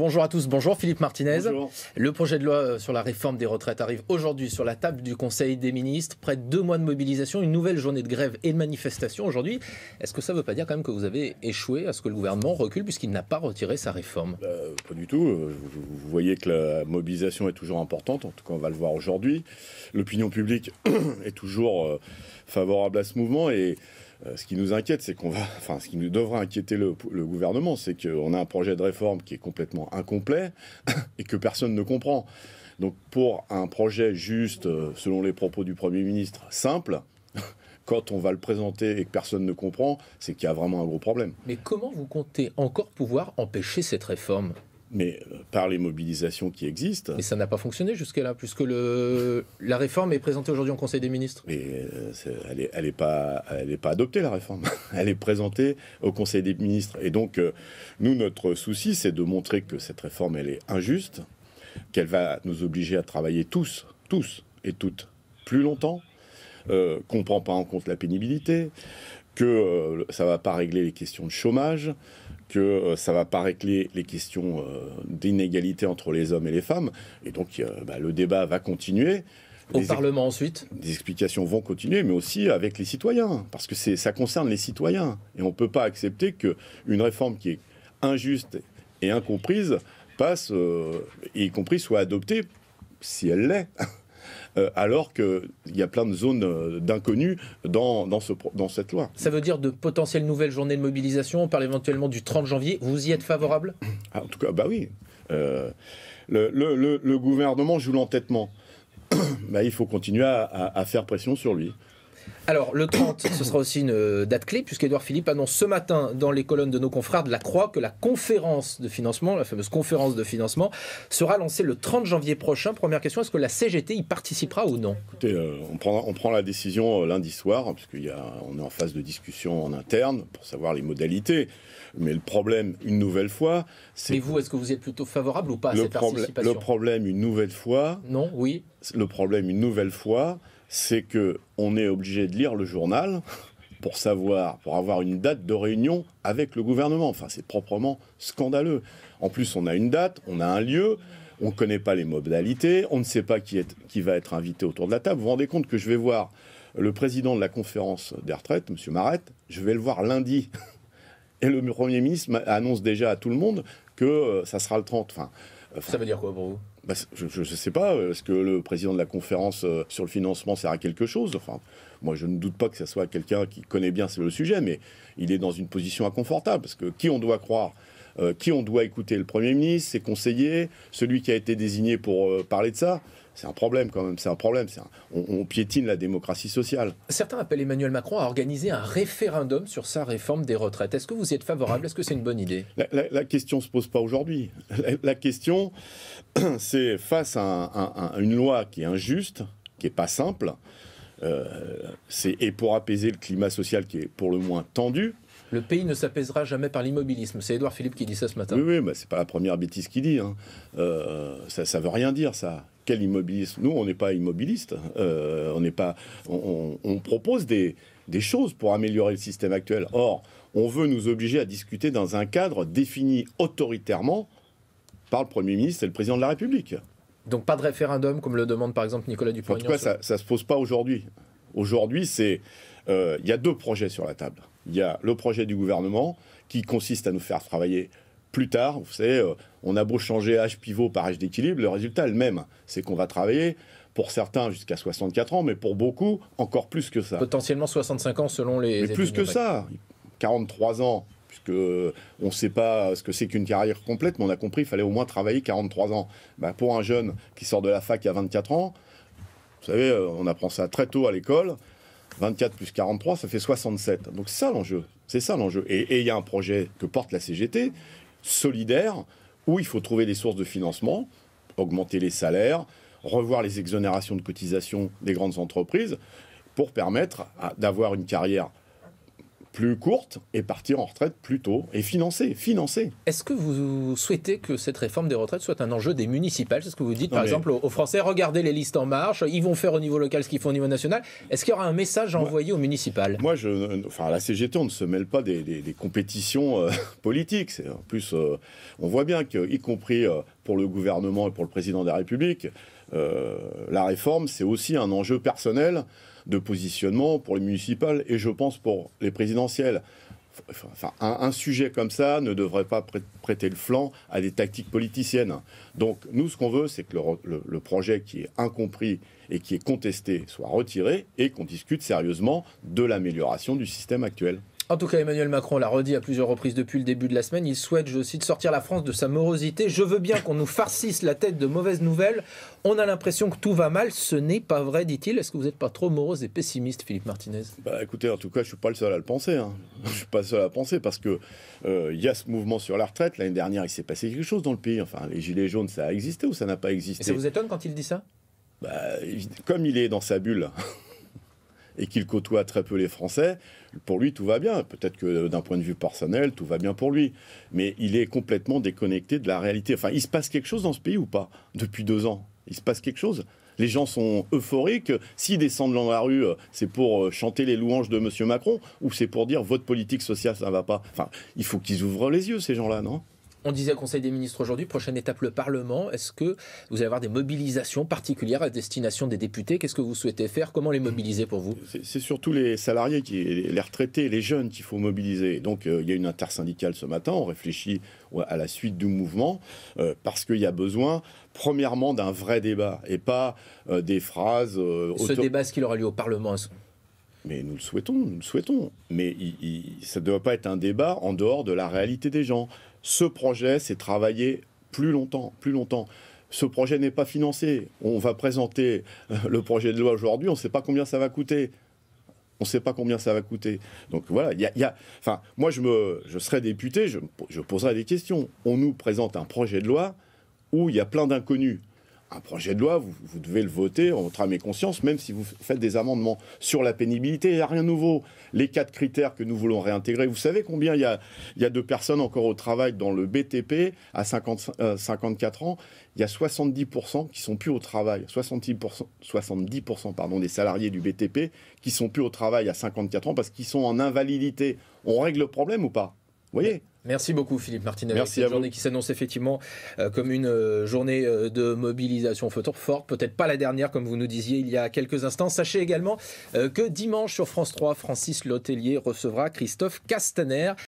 Bonjour à tous, bonjour Philippe Martinez. Le projet de loi euh, sur la réforme des retraites arrive aujourd'hui sur la table du Conseil des ministres. Près de deux mois de mobilisation, une nouvelle journée de grève et de manifestation aujourd'hui. Est-ce que ça ne veut pas dire quand même que vous avez échoué à ce que le gouvernement recule puisqu'il n'a pas retiré sa réforme bah, Pas du tout. Euh, vous, vous, voyez que la mobilisation est toujours importante, en tout cas on va le voir aujourd'hui. L'opinion publique est toujours euh, favorable à ce mouvement et euh, ce qui nous inquiète, c'est qu'on va, enfin, ce qui nous inquiéter le, le gouvernement, c'est qu'on a un projet de réforme qui est complètement incomplet et que personne ne comprend. Donc, pour un projet juste, euh, selon les propos du Premier ministre, simple, quand on va le présenter et que personne ne comprend, c'est qu'il y a vraiment un gros problème. Mais comment vous comptez encore pouvoir empêcher cette réforme mais euh, par les mobilisations qui existent. Mais ça n'a pas fonctionné jusqu'à-là, puisque le, la réforme est présentée aujourd'hui au Conseil des ministres. Mais euh, elle n'est est pas, pas adoptée, la réforme. Elle est présentée au Conseil des ministres. Et donc, euh, nous, notre souci, c'est de montrer que cette réforme, elle est injuste, qu'elle va nous obliger à travailler tous, tous et toutes, plus longtemps, qu'on ne prend pas en compte la pénibilité, que ça ne va pas régler les questions de chômage, que euh, ça va pas régler les questions euh, d'inégalité entre les hommes et les femmes. Et donc, euh, bah, le débat va continuer. Au Parlement ensuite Des explications vont continuer, mais aussi avec les citoyens, parce que ça concerne les citoyens. Et on ne peut pas accepter qu'une réforme qui est injuste et incomprise passe, y compris soit adoptée, si elle l'est. Euh, alors qu'il y a plein de zones euh, d'inconnus dans, cette loi. Ça veut dire de potentielles nouvelles journées de mobilisation, on parle éventuellement du 30 janvier, vous y êtes favorable ah, En tout cas, bah oui. Euh, le, gouvernement joue l'entêtement. Bah, il faut continuer à faire pression sur lui. Alors, le 30, ce sera aussi une euh, date clé, puisqu'Edouard Philippe annonce ce matin dans les colonnes de nos confrères de la Croix que la conférence de financement, la fameuse conférence de financement, sera lancée le 30 janvier prochain. Première question, est-ce que la CGT y participera ou non Écoutez, euh, on, prend, la décision euh, lundi soir, hein, puisqu'on est en phase de discussion en interne pour savoir les modalités. Mais le problème, une nouvelle fois, c'est. Mais vous, est-ce que vous êtes plutôt favorable ou pas à cette participation Le problème, une nouvelle fois. Non, oui. Le problème, une nouvelle fois, c'est que on est obligé de lire le journal pour savoir, pour avoir une date de réunion avec le gouvernement. Enfin, c'est proprement scandaleux. En plus, on a une date, on a un lieu, on ne connaît pas les modalités, on ne sait pas qui, va être invité autour de la table. Vous vous rendez compte que je vais voir le président de la conférence des retraites, M. Marette, je vais le voir lundi. Et le Premier ministre annonce déjà à tout le monde que euh, ça sera le 30. Euh, ça veut dire quoi pour vous bah, je ne sais pas, euh, est-ce que le président de la conférence euh, sur le financement sert à quelque chose Enfin, moi, je ne doute pas que ce soit quelqu'un qui connaît bien le sujet, mais il est dans une position inconfortable, parce que qui on doit croire euh, qui on doit écouter Le Premier ministre, ses conseillers, celui qui a été désigné pour euh, parler de ça c'est un problème quand même, c'est un problème. On, piétine la démocratie sociale. Certains appellent Emmanuel Macron à organiser un référendum sur sa réforme des retraites. Est-ce que vous y êtes favorable Est-ce que c'est une bonne idée la, question ne se pose pas aujourd'hui. La, question, c'est face à, une loi qui est injuste, qui n'est pas simple, euh, et pour apaiser le climat social qui est pour le moins tendu, le pays ne s'apaisera jamais par l'immobilisme. C'est Édouard Philippe qui dit ça ce matin. Oui, oui, mais c'est pas la première bêtise qu'il dit. Hein. Euh, ça, ne veut rien dire, ça. Quel immobilisme Nous, on n'est pas immobiliste. Euh, on n'est pas. On, propose des, choses pour améliorer le système actuel. Or, on veut nous obliger à discuter dans un cadre défini autoritairement par le Premier ministre et le Président de la République. Donc pas de référendum comme le demande par exemple Nicolas Dupont. En tout cas, ça ne se pose pas aujourd'hui. Aujourd'hui, c'est euh, il y a deux projets sur la table. Il y a le projet du gouvernement qui consiste à nous faire travailler plus tard. Vous savez, euh, on a beau changer âge pivot par âge d'équilibre, le résultat est le même. C'est qu'on va travailler pour certains jusqu'à 64 ans, mais pour beaucoup encore plus que ça. Potentiellement 65 ans selon les. Mais plus que ça, 43 ans, puisque on ne sait pas ce que c'est qu'une carrière complète, mais on a compris qu'il fallait au moins travailler 43 ans. Bah, pour un jeune qui sort de la fac à 24 ans, vous savez, euh, on apprend ça très tôt à l'école. 24 plus 43, ça fait 67. Donc c'est ça l'enjeu. C'est ça l'enjeu. Et il y a un projet que porte la CGT, solidaire, où il faut trouver des sources de financement, augmenter les salaires, revoir les exonérations de cotisations des grandes entreprises pour permettre d'avoir une carrière plus courte et partir en retraite plus tôt et financer, financer. Est-ce que vous souhaitez que cette réforme des retraites soit un enjeu des municipales C'est ce que vous dites par exemple aux Français, regardez les listes en marche, ils vont faire au niveau local ce qu'ils font au niveau national. Est-ce qu'il y aura un message à envoyer aux municipales Moi, je, enfin, à la CGT, on ne se mêle pas des, compétitions euh, politiques. En plus, euh, on voit bien qu'y compris euh, pour le gouvernement et pour le président de la République. Euh, la réforme, c'est aussi un enjeu personnel de positionnement pour les municipales et je pense pour les présidentielles. Enfin, un, sujet comme ça ne devrait pas prêter le flanc à des tactiques politiciennes. Donc nous, ce qu'on veut, c'est que le, projet qui est incompris et qui est contesté soit retiré et qu'on discute sérieusement de l'amélioration du système actuel. En tout cas, Emmanuel Macron l'a redit à plusieurs reprises depuis le début de la semaine. Il souhaite, je cite, sortir la France de sa morosité. Je veux bien qu'on nous farcisse la tête de mauvaises nouvelles. On a l'impression que tout va mal. Ce n'est pas vrai, dit-il. Est-ce que vous n'êtes pas trop morose et pessimiste, Philippe Martinez bah, Écoutez, en tout cas, je ne suis pas le seul à le penser. Hein. Je ne suis pas le seul à penser parce qu'il euh, y a ce mouvement sur la retraite. L'année dernière, il s'est passé quelque chose dans le pays. Enfin, les Gilets jaunes, ça a existé ou ça n'a pas existé et Ça vous étonne quand il dit ça bah, Comme il est dans sa bulle. et qu'il côtoie très peu les Français, pour lui tout va bien. Peut-être que euh, d'un point de vue personnel, tout va bien pour lui. Mais il est complètement déconnecté de la réalité. Enfin, il se passe quelque chose dans ce pays ou pas Depuis deux ans, il se passe quelque chose les gens sont euphoriques. S'ils descendent dans la rue, euh, c'est pour euh, chanter les louanges de M. Macron ou c'est pour dire votre politique sociale, ça ne va pas. Enfin, il faut qu'ils ouvrent les yeux, ces gens-là, non on disait au Conseil des ministres aujourd'hui, prochaine étape le Parlement. Est-ce que vous allez avoir des mobilisations particulières à destination des députés Qu'est-ce que vous souhaitez faire Comment les mobiliser pour vous C'est surtout les salariés, qui, les retraités, les jeunes qu'il faut mobiliser. Donc euh, il y a une intersyndicale ce matin, on réfléchit à la suite du mouvement, euh, parce qu'il y a besoin, premièrement, d'un vrai débat et pas euh, des phrases. ce débat, est-ce qu'il aura lieu au Parlement mais nous le souhaitons, nous le souhaitons. Mais ça ne doit pas être un débat en dehors de la réalité des gens. Ce projet, c'est travailler plus longtemps, plus longtemps. Ce projet n'est pas financé. On va présenter euh, le projet de loi aujourd'hui, on ne sait pas combien ça va coûter. On ne sait pas combien ça va coûter. Donc voilà, il y a, enfin, moi, je, me, je serai député, je, je poserai des questions. On nous présente un projet de loi où il y a plein d'inconnus un projet de loi, vous, devez le voter en votre âme et conscience, même si vous faites des amendements. Sur la pénibilité, il n'y a rien de nouveau. Les quatre critères que nous voulons réintégrer, vous savez combien il y a, de personnes encore au travail dans le BTP à 54 euh, ans il y a 70% qui sont plus au travail, 70%, 70% pardon, des salariés du BTP qui sont plus au travail à 54 ans parce qu'ils sont en invalidité. On règle le problème ou pas Vous voyez Merci beaucoup Philippe Martinez. Merci à journée qui s'annonce effectivement euh, comme une euh, journée euh, de mobilisation forte, peut-être pas la dernière comme vous nous disiez il y a quelques instants. Sachez également que dimanche sur France 3, Francis Lotelier recevra Christophe Castaner.